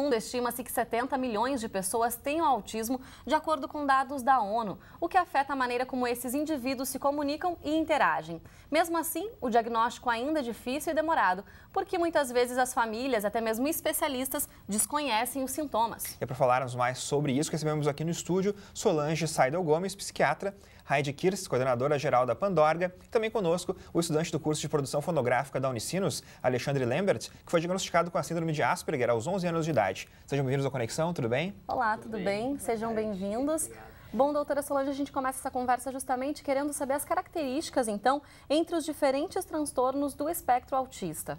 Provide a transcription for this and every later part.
mundo, estima-se que 70 milhões de pessoas tenham autismo, de acordo com dados da ONU, o que afeta a maneira como esses indivíduos se comunicam e interagem. Mesmo assim, o diagnóstico ainda é difícil e demorado, porque muitas vezes as famílias, até mesmo especialistas, desconhecem os sintomas. E é para falarmos mais sobre isso, recebemos aqui no estúdio Solange Saidel Gomes, psiquiatra, Heidi Kirst, coordenadora-geral da Pandorga, e também conosco o estudante do curso de produção fonográfica da Unicinos, Alexandre Lambert, que foi diagnosticado com a síndrome de Asperger aos 11 anos de idade. Sejam bem-vindos à Conexão, tudo bem? Olá, tudo, tudo bem? bem? Sejam bem-vindos. Bom, doutora Solange, a gente começa essa conversa justamente querendo saber as características, então, entre os diferentes transtornos do espectro autista.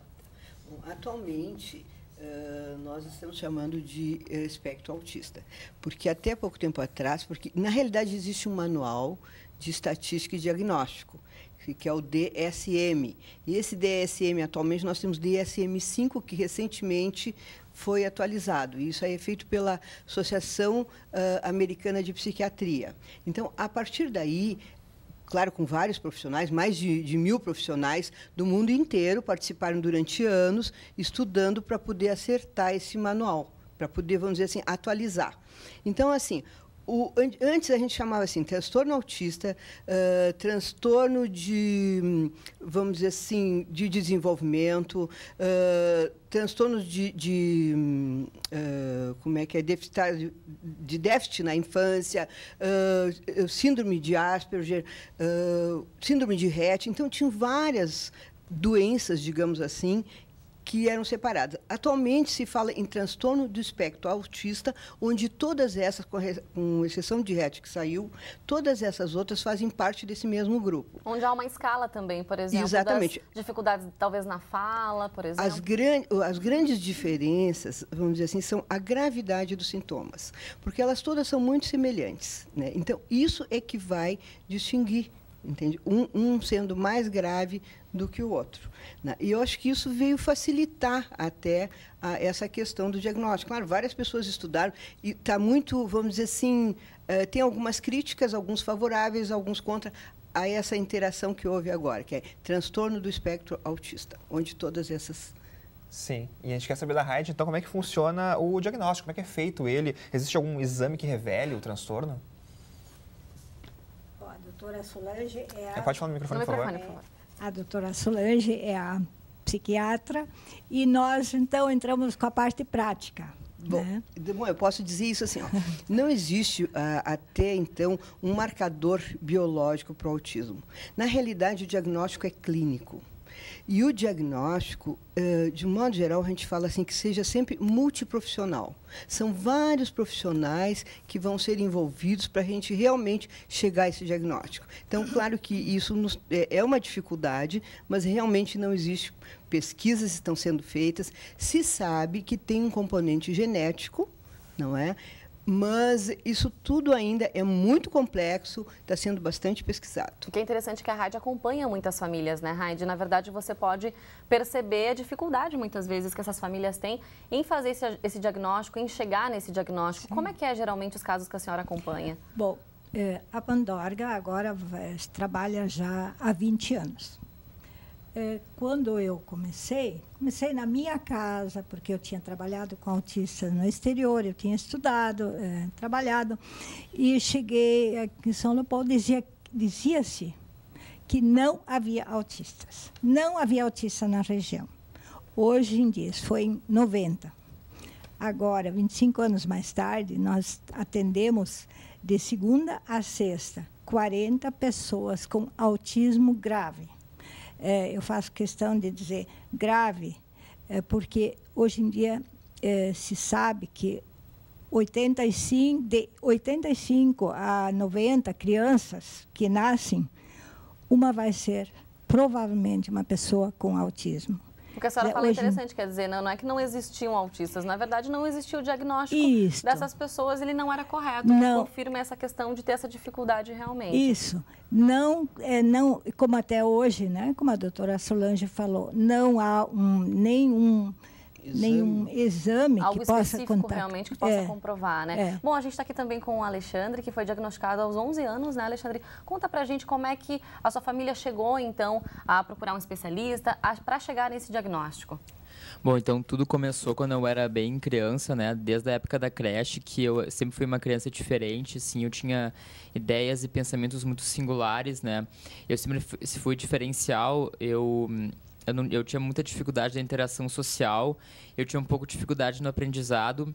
Bom, atualmente, eh, nós estamos chamando de eh, espectro autista. Porque até pouco tempo atrás, porque na realidade existe um manual de estatística e diagnóstico, que, é o DSM. E esse DSM, atualmente, nós temos DSM-5, que recentemente foi atualizado. Isso é feito pela Associação uh, Americana de Psiquiatria. Então, a partir daí, claro, com vários profissionais, mais de, de mil profissionais do mundo inteiro participaram durante anos estudando para poder acertar esse manual, para poder, vamos dizer assim, atualizar. Então, assim, o, antes a gente chamava assim, transtorno autista, uh, transtorno de, vamos dizer assim, de desenvolvimento, uh, transtornos de, de uh, como é que é, déficit, de déficit na infância, síndrome de Asperger, síndrome de Rett. Então, tinham várias doenças, digamos assim, que eram separadas. Atualmente se fala em transtorno do espectro autista, onde todas essas, com exceção de Rett que saiu, todas essas outras fazem parte desse mesmo grupo. Onde há uma escala também, por exemplo, Exatamente. dificuldades talvez na fala, por exemplo. As, gran as grandes diferenças, vamos dizer assim, são a gravidade dos sintomas, porque elas todas são muito semelhantes. Né? Então, isso é que vai distinguir entende? Um, um, sendo mais grave do que o outro. Né? E eu acho que isso veio facilitar até a, ah, essa questão do diagnóstico. Claro, várias pessoas estudaram e está muito, vamos dizer assim, eh, tem algumas críticas, alguns favoráveis, alguns contra a essa interação que houve agora, que é transtorno do espectro autista, onde todas essas Sim, e a gente quer saber da Raid, então, como é que funciona o diagnóstico, como é que é feito ele? Existe algum exame que revele o transtorno? doutora Solange é a... É, pode falar no microfone, por favor. É, a doutora Solange é a psiquiatra e nós, então, entramos com a parte prática. Bom, né? eu posso dizer isso assim, ó, não existe uh, até então um marcador biológico para o autismo. Na realidade, o diagnóstico é clínico. E o diagnóstico, eh, de modo geral, a gente fala assim que seja sempre multiprofissional. São vários profissionais que vão ser envolvidos para a gente realmente chegar a esse diagnóstico. Então, claro que isso nos, é, é uma dificuldade, mas realmente não existe. Pesquisas estão sendo feitas. Se sabe que tem um componente genético, não é? Mas isso tudo ainda é muito complexo, está sendo bastante pesquisado. O que é interessante é que a Raide acompanha muitas famílias, né, Raide? Na verdade, você pode perceber a dificuldade, muitas vezes, que essas famílias têm em fazer esse, esse diagnóstico, em chegar nesse diagnóstico. Sim. Como é que é, geralmente, os casos que a senhora acompanha? Bom, é, a Pandorga agora é, trabalha já há 20 anos. É, quando eu comecei, comecei na minha casa, porque eu tinha trabalhado com autistas no exterior, eu tinha estudado, é, trabalhado, e cheguei aqui em São Paulo, dizia-se dizia que não havia autistas. Não havia autista na região. Hoje em dia, isso foi em 90. Agora, 25 anos mais tarde, nós atendemos de segunda a sexta 40 pessoas com autismo grave é, eu faço questão de dizer grave, é, porque hoje em dia é, se sabe que 85, de 85 a 90 crianças que nascem, uma vai ser provavelmente uma pessoa com autismo porque a senhora falou né, fala hoje... interessante, quer dizer, não, não, é que não existiam autistas, na verdade não existia o diagnóstico Isto. dessas pessoas, ele não era correto, não. confirma essa questão de ter essa dificuldade realmente. Isso, não, é, não como até hoje, né, como a doutora Solange falou, não há um, nenhum Exame. nenhum exame Algo que possa contar. realmente que possa é. comprovar, né? É. Bom, a gente está aqui também com o Alexandre, que foi diagnosticado aos 11 anos, né, Alexandre? Conta pra gente como é que a sua família chegou, então, a procurar um especialista para chegar nesse diagnóstico. Bom, então tudo começou quando eu era bem criança, né? Desde a época da creche, que eu sempre fui uma criança diferente, assim, eu tinha ideias e pensamentos muito singulares, né? Eu sempre fui diferencial, eu hum, eu, não, eu tinha muita dificuldade da interação social, eu tinha um pouco de dificuldade no aprendizado.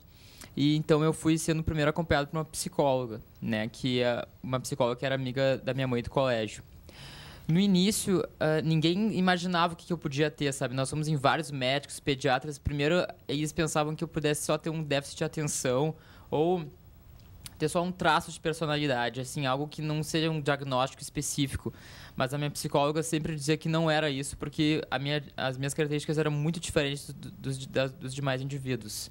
E então eu fui sendo primeiro acompanhado por uma psicóloga, né, que é uma psicóloga que era amiga da minha mãe do colégio. No início, uh, ninguém imaginava o que, que, eu podia ter, sabe? Nós fomos em vários médicos, pediatras. Primeiro, eles pensavam que eu pudesse só ter um déficit de atenção ou ter só um traço de personalidade, assim, algo que não seja um diagnóstico específico. Mas a minha psicóloga sempre dizia que não era isso, porque minha, as minhas características eram muito diferentes do, dos demais indivíduos.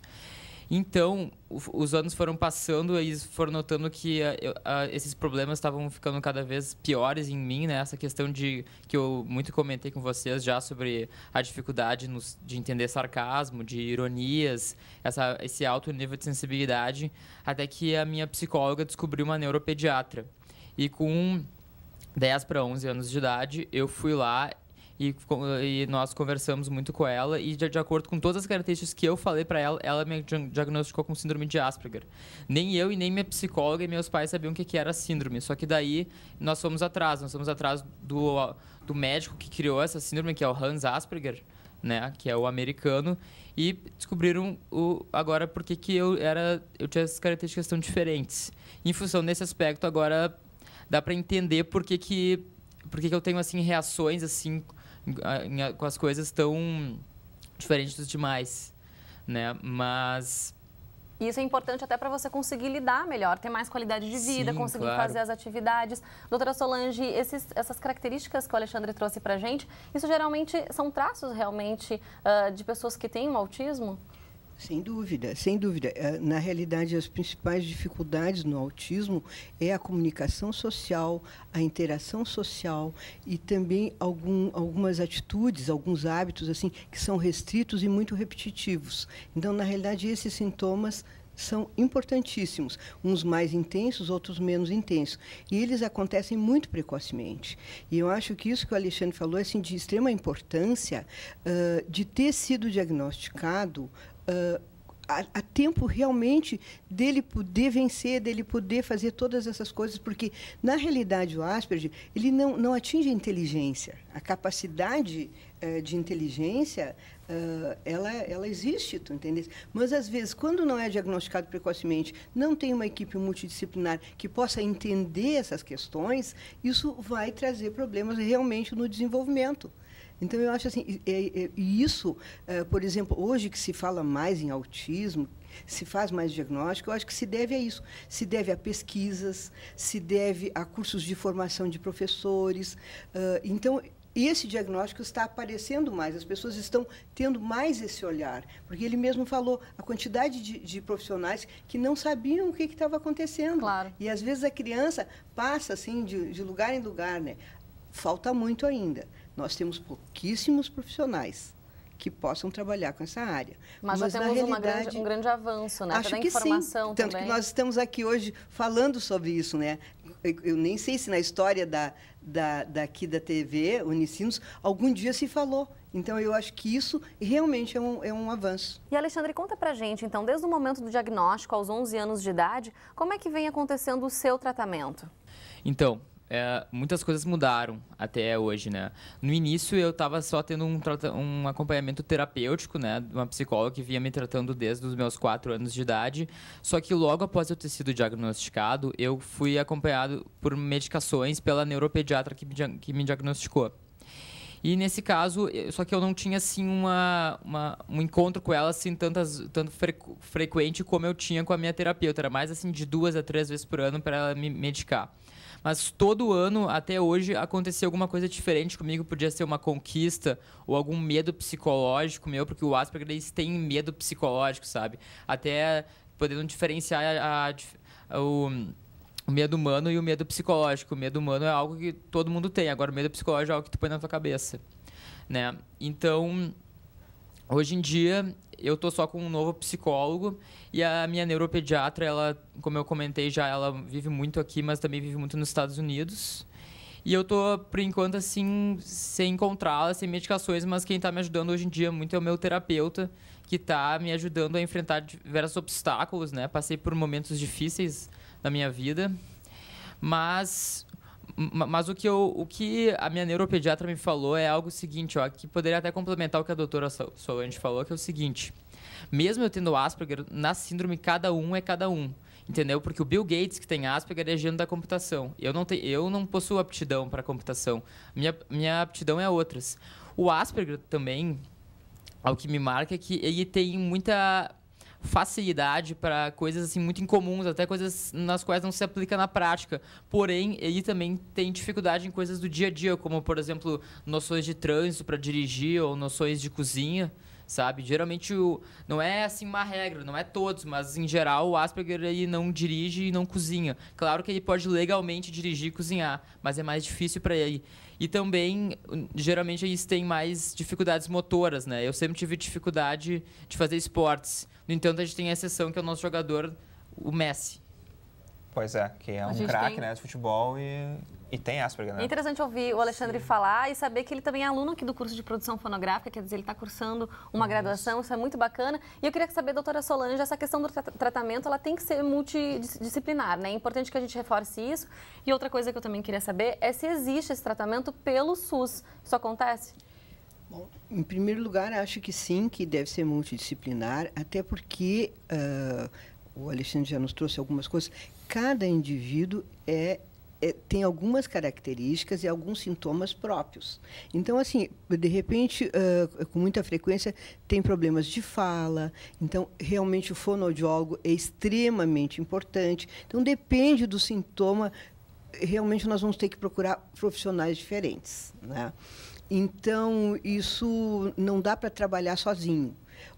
Então, os anos foram passando, eles foram notando que a, eh, a, esses problemas estavam ficando cada vez piores em mim, né? Essa questão de que eu muito comentei com vocês já sobre a dificuldade nos, de entender sarcasmo, de ironias, essa, esse alto nível de sensibilidade, até que a minha psicóloga descobriu uma neuropediatra. E com 10 para 11 anos de idade, eu fui lá e, e, nós conversamos muito com ela e de, de, acordo com todas as características que eu falei para ela, ela me diagnosticou com síndrome de Asperger. Nem eu e nem minha psicóloga e meus pais sabiam o que, que era síndrome, só que daí nós fomos atrás, nós fomos atrás do, do médico que criou essa síndrome, que é o Hans Asperger, né, que é o americano, e descobriram o, agora por que eu era eu tinha essas características tão diferentes. Em função desse aspecto agora dá para entender por que que por que, que eu tenho assim reações assim com as coisas tão diferentes dos demais, né? Mas isso é importante até para você conseguir lidar melhor, ter mais qualidade de vida, Sim, conseguir claro. fazer as atividades. Doutora Solange, esses, essas características que o Alexandre trouxe para gente, isso geralmente são traços realmente uh, de pessoas que têm um autismo? Sem dúvida, sem dúvida. Eh, na realidade, as principais dificuldades no autismo é a comunicação social, a interação social e também algum, algumas atitudes, alguns hábitos assim que são restritos e muito repetitivos. Então, na realidade, esses sintomas são importantíssimos, uns mais intensos, outros menos intensos, e eles acontecem muito precocemente. E eu acho que isso que o Alexandre falou é assim, de extrema importância uh, de ter sido diagnosticado uh, a, a, tempo realmente dele poder vencer, dele poder fazer todas essas coisas, porque na realidade o Asperger ele não, não atinge a inteligência, a capacidade uh, de inteligência uh, ela, ela existe, tu entende? Mas às vezes quando não é diagnosticado precocemente, não tem uma equipe multidisciplinar que possa entender essas questões, isso vai trazer problemas realmente no desenvolvimento. Então, eu acho assim, e, isso, é, por exemplo, hoje que se fala mais em autismo, se faz mais diagnóstico, eu acho que se deve a isso. Se deve a pesquisas, se deve a cursos de formação de professores. Uh, então, esse diagnóstico está aparecendo mais, as pessoas estão tendo mais esse olhar, porque ele mesmo falou a quantidade de, de profissionais que não sabiam o que estava acontecendo. Claro. E às vezes a criança passa assim de, de lugar em lugar, né? Falta muito ainda. Nós temos pouquíssimos profissionais que possam trabalhar com essa área. Mas, Mas já temos uma grande, um grande avanço, né? Acho que sim. Tanto também. que nós estamos aqui hoje falando sobre isso, né? Eu, eu nem sei se na história da, da, daqui da TV, Unicinos, algum dia se falou. Então, eu acho que isso realmente é um, é um avanço. E, Alexandre, conta pra gente, então, desde o momento do diagnóstico aos 11 anos de idade, como é que vem acontecendo o seu tratamento? Então, é, muitas coisas mudaram até hoje, né? No início eu estava só tendo um, um acompanhamento terapêutico, né? De uma psicóloga que vinha me tratando desde os meus quatro anos de idade. Só que logo após eu ter sido diagnosticado, eu fui acompanhado por medicações pela neuropediatra que me, que me diagnosticou. E nesse caso, eh, só que eu não tinha assim uma, uma um encontro com ela assim tantas tanto frequ, frequente como eu tinha com a minha terapeuta, era mais assim de duas a três vezes por ano para ela me medicar. Mas todo ano até hoje aconteceu alguma coisa diferente comigo, podia ser uma conquista ou algum medo psicológico meu, porque o Asperger tem medo psicológico, sabe? Até podendo diferenciar a, a, a o o medo humano e o medo psicológico. O medo humano é algo que todo mundo tem, agora o medo psicológico é algo que tu põe na tua cabeça, né? Então, hoje em dia eu tô só com um novo psicólogo e a minha neuropediatra, ela, como eu comentei já, ela vive muito aqui, mas também vive muito nos Estados Unidos. E eu tô, por enquanto, assim, sem encontrá-la, sem medicações, mas quem tá me ajudando hoje em dia muito é o meu terapeuta, que tá me ajudando a enfrentar diversos obstáculos, né? Passei por momentos difíceis na minha vida, mas mas o que, eu, o que a minha neuropediatra me falou é algo seguinte, ó, que poderia até complementar o que a doutora Solange falou, que é o seguinte: mesmo eu tendo Asperger, na síndrome cada um é cada um. Entendeu? Porque o Bill Gates, que tem Asperger, é gênio da computação. Eu não, tenho eu não possuo aptidão para computação. Minha, minha aptidão é outras. O Asperger também, o que me marca é que ele tem muita facilidade para coisas assim muito incomuns, até coisas nas quais não se aplica na prática. Porém, ele também tem dificuldade em coisas do dia a dia, como por exemplo, noções de trânsito para dirigir ou noções de cozinha sabe? Geralmente o, não é assim uma regra, não é todos, mas em geral o Asperger ele não dirige e não cozinha. Claro que ele pode legalmente dirigir e cozinhar, mas é mais difícil para ele. E também, geralmente eles têm mais dificuldades motoras, né? Eu sempre tive dificuldade de fazer esportes. No entanto, a gente tem a exceção que é o nosso jogador, o Messi. Pois é, que é um craque, tem... né, de futebol e e tem Asperger, né? É interessante ouvir o Alexandre Sim. falar e saber que ele também é aluno aqui do curso de produção fonográfica, quer dizer, ele está cursando uma isso. graduação, isso é muito bacana. E eu queria saber, doutora Solange, essa questão do tra tratamento, ela tem que ser multidisciplinar, né? É importante que a gente reforce isso. E outra coisa que eu também queria saber é se existe esse tratamento pelo SUS. Isso acontece? Bom, em primeiro lugar, acho que sim, que deve ser multidisciplinar, até porque uh, o Alexandre já nos trouxe algumas coisas. Cada indivíduo é é, tem algumas características e alguns sintomas próprios. Então, assim, de repente, uh, com muita frequência, tem problemas de fala. Então, realmente, o fonoaudiólogo é extremamente importante. Então, depende do sintoma, realmente, nós vamos ter que procurar profissionais diferentes. Né? Então, isso não dá para trabalhar sozinho.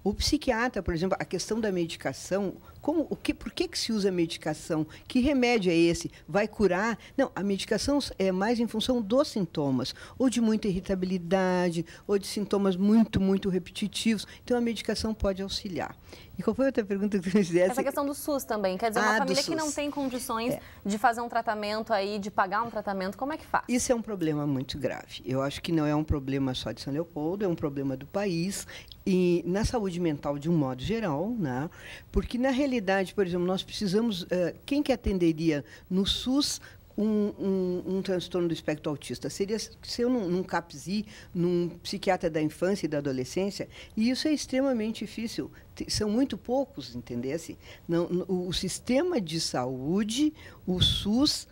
O psiquiatra, por exemplo, a questão da medicação, como o que, por que, que se usa medicação? Que remédio é esse? Vai curar? Não, a medicação é mais em função dos sintomas, ou de muita irritabilidade, ou de sintomas muito, muito repetitivos. Então a medicação pode auxiliar. E qual foi a outra pergunta que você fizesse? Essa questão do SUS também. Quer dizer, uma ah, família que não tem condições é. de fazer um tratamento aí, de pagar um tratamento, como é que faz? Isso é um problema muito grave. Eu acho que não é um problema só de São Leopoldo, é um problema do país. E na saúde saúde mental de um modo geral, né? porque na realidade, por exemplo, nós precisamos. Uh, quem que atenderia no SUS um, um, um, transtorno do espectro autista. Seria ser num, num CAPSI, num psiquiatra da infância e da adolescência, e isso é extremamente difícil. São muito poucos, entendesse? Não, o, o sistema de saúde, o SUS,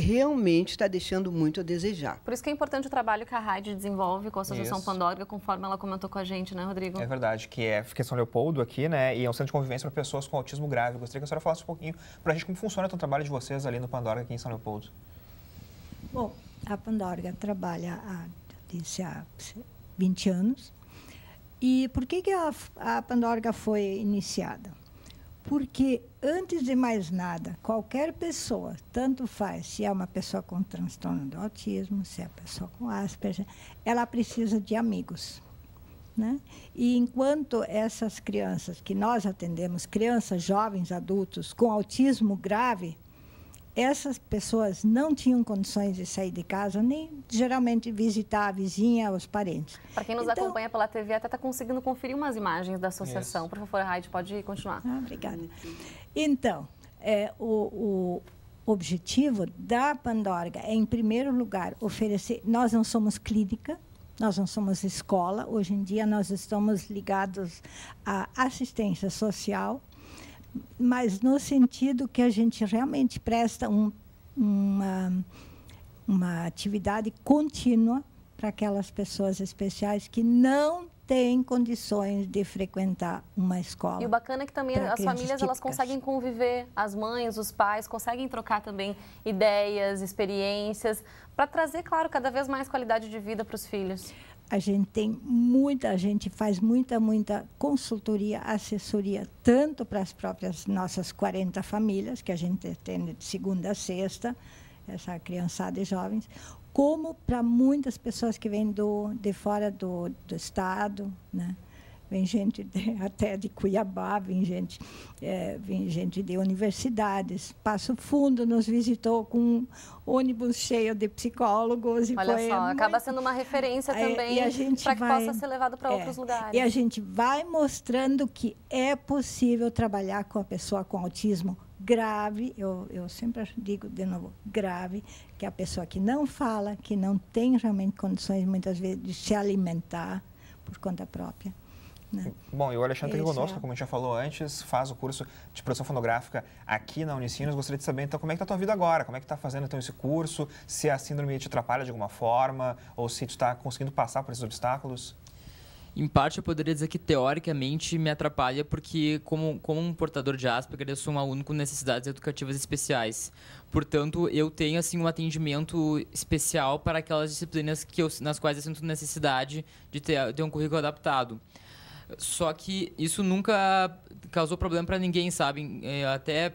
realmente está deixando muito a desejar. Por isso que é importante o trabalho que a RAID desenvolve com a Associação isso. Pandorga, conforme ela comentou com a gente, né, Rodrigo? É verdade, que é Fiquei São Leopoldo aqui, né, e é um centro de convivência para pessoas com autismo grave. Eu gostaria que a senhora falasse um pouquinho para a gente como funciona o trabalho de vocês ali no Pandorga, aqui em São Leopoldo. Bom, a Pandorga trabalha há, disse, há 20 anos. E por que, que a, a Pandorga foi iniciada? Porque, antes de mais nada, qualquer pessoa, tanto faz se é uma pessoa com transtorno do autismo, se é uma pessoa com Asperger, ela precisa de amigos. Né? E enquanto essas crianças que nós atendemos, crianças, jovens, adultos com autismo grave, essas pessoas não tinham condições de sair de casa, nem geralmente visitar a vizinha, os parentes. Para quem nos então, acompanha pela TV, até está conseguindo conferir umas imagens da associação. Isso. Por favor, Raide, pode continuar. Ah, obrigada. Então, é, o, o objetivo da Pandorga é, em primeiro lugar, oferecer... Nós não somos clínica, nós não somos escola. Hoje em dia, nós estamos ligados à assistência social, mas no sentido que a gente realmente presta um, uma, uma atividade contínua para aquelas pessoas especiais que não têm condições de frequentar uma escola. E o bacana é que também as famílias típicas. elas conseguem conviver, as mães, os pais conseguem trocar também ideias, experiências, para trazer, claro, cada vez mais qualidade de vida para os filhos a gente tem muita, a gente faz muita, muita consultoria, assessoria, tanto para as próprias nossas 40 famílias, que a gente atende de segunda a sexta, essa criançada e jovens, como para muitas pessoas que vêm do, de fora do, do Estado, né? vem gente de, até de Cuiabá, vem gente, é, vem gente de universidades. Passo Fundo nos visitou com um ônibus cheio de psicólogos. Olha foi, só, acaba sendo uma referência é, também para que vai, possa ser levado para é, outros lugares. E a gente vai mostrando que é possível trabalhar com a pessoa com autismo grave, eu, eu sempre digo de novo, grave, que é a pessoa que não fala, que não tem realmente condições, muitas vezes, de se alimentar por conta própria. Né? Bom, e o Alexandre é Isso, Rigonosco, é. como a gente já falou antes, faz o curso de produção fonográfica aqui na Unicinos. Gostaria de saber, então, como é que está a tua vida agora? Como é que está fazendo, então, esse curso? Se a síndrome te atrapalha de alguma forma? Ou se tu está conseguindo passar por esses obstáculos? Em parte, eu poderia dizer que, teoricamente, me atrapalha porque, como, como um portador de Asperger, eu sou um aluno com necessidades educativas especiais. Portanto, eu tenho assim um atendimento especial para aquelas disciplinas que eu, nas quais eu sinto necessidade de ter, ter um currículo adaptado. Só que isso nunca causou problema para ninguém, sabe? É, eu até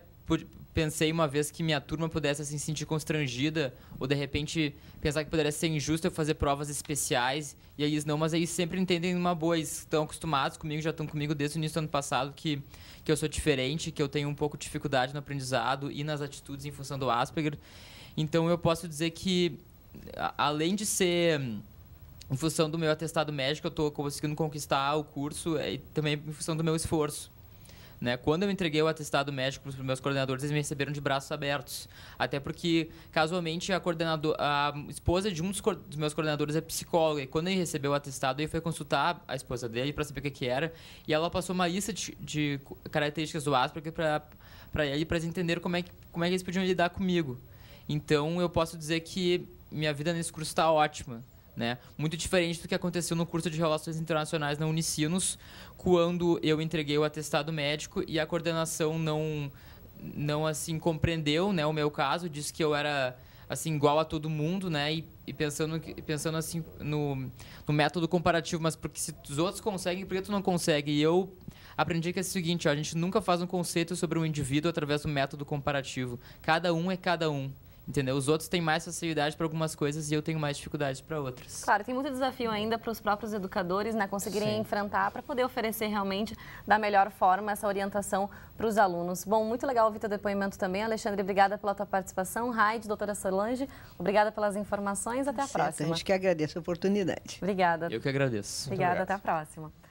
pensei uma vez que minha turma pudesse assim, se sentir constrangida ou de repente pensar que poderia ser injusto eu fazer provas especiais e aí eles não, mas eles sempre entendem uma boa, eles estão acostumados comigo, já estão comigo desde o início do ano passado que, que eu sou diferente, que eu tenho um pouco de dificuldade no aprendizado e nas atitudes em função do Asperger. Então eu posso dizer que além de ser em função do meu atestado médico, eu estou conseguindo conquistar o curso é, e também em função do meu esforço. Né? Quando eu entreguei o atestado médico para os meus coordenadores, eles me receberam de braços abertos. Até porque, casualmente, a, coordenador, a esposa de um dos, dos meus coordenadores é psicóloga. E quando ele recebeu o atestado, ele foi consultar a esposa dele para saber o que, que, era. E ela passou uma lista de, de características do Asperger para ele, para eles entenderem como é, como é que eles podiam lidar comigo. Então, eu posso dizer que minha vida nesse curso está ótima. Né? Muito diferente do que aconteceu no curso de Relações Internacionais na Unicinos, quando eu entreguei o atestado médico e a coordenação não não assim compreendeu, né, o meu caso, disse que eu era assim igual a todo mundo, né? E, e pensando pensando assim no, no, método comparativo, mas porque se os outros conseguem, por que tu não consegue? E eu aprendi que é o seguinte, ó, a gente nunca faz um conceito sobre um indivíduo através do método comparativo. Cada um é cada um. Entendeu? Os outros têm mais facilidade para algumas coisas e eu tenho mais dificuldade para outras. Claro, tem muito desafio ainda para os próprios educadores né, conseguirem Sim. enfrentar para poder oferecer realmente da melhor forma essa orientação para os alunos. Bom, muito legal ouvir teu depoimento também. Alexandre, obrigada pela tua participação. Raide, doutora Solange, obrigada pelas informações. Até a certo, próxima. A gente que agradece a oportunidade. Obrigada. Eu que agradeço. Obrigada, até a próxima.